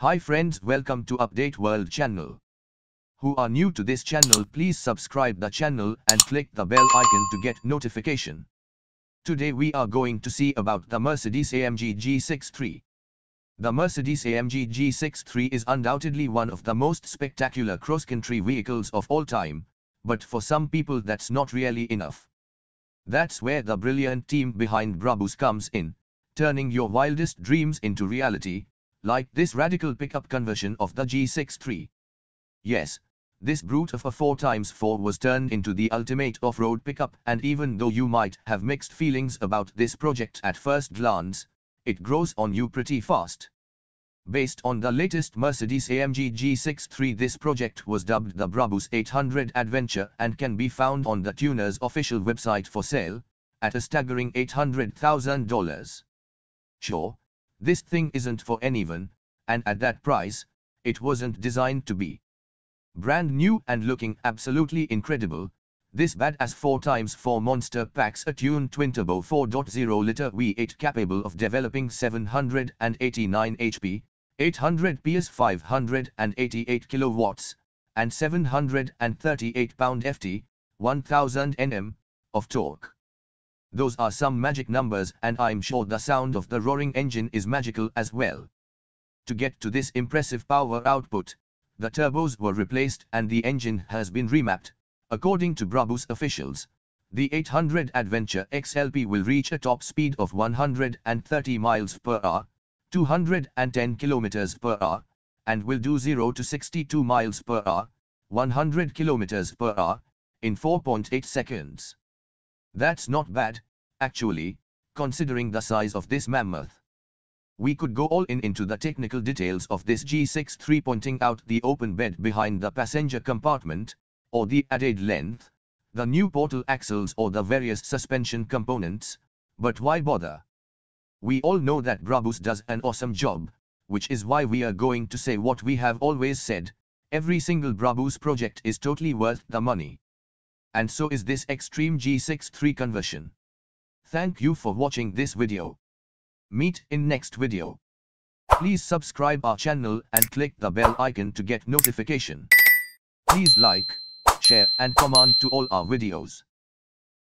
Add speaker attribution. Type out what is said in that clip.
Speaker 1: Hi friends welcome to Update World channel. Who are new to this channel please subscribe the channel and click the bell icon to get notification. Today we are going to see about the Mercedes AMG G63. The Mercedes AMG G63 is undoubtedly one of the most spectacular cross-country vehicles of all time, but for some people that's not really enough. That's where the brilliant team behind Brabus comes in, turning your wildest dreams into reality, like this radical pickup conversion of the G63. Yes, this brute of a 4x4 was turned into the ultimate off-road pickup and even though you might have mixed feelings about this project at first glance, it grows on you pretty fast. Based on the latest Mercedes-AMG G63 this project was dubbed the Brabus 800 Adventure and can be found on the tuner's official website for sale, at a staggering $800,000. Sure, this thing isn't for anyone, and at that price, it wasn't designed to be. Brand new and looking absolutely incredible, this badass 4x4 monster packs a tuned twin-turbo 4.0 liter V8 capable of developing 789 HP, 800 PS 588 kilowatts, and 738 pound-ft, 1000 Nm, of torque. Those are some magic numbers and I'm sure the sound of the roaring engine is magical as well. To get to this impressive power output, the turbos were replaced and the engine has been remapped. According to Brabus officials, the 800 Adventure XLP will reach a top speed of 130 miles per hour, 210 kilometers per hour, and will do 0 to 62 miles per hour, 100 kilometers per hour, in 4.8 seconds. That's not bad, actually, considering the size of this mammoth. We could go all in into the technical details of this G63 pointing out the open bed behind the passenger compartment, or the added length, the new portal axles or the various suspension components, but why bother? We all know that Brabus does an awesome job, which is why we are going to say what we have always said, every single Brabus project is totally worth the money and so is this extreme G63 conversion. Thank you for watching this video. Meet in next video. Please subscribe our channel and click the bell icon to get notification. Please like, share and comment to all our videos.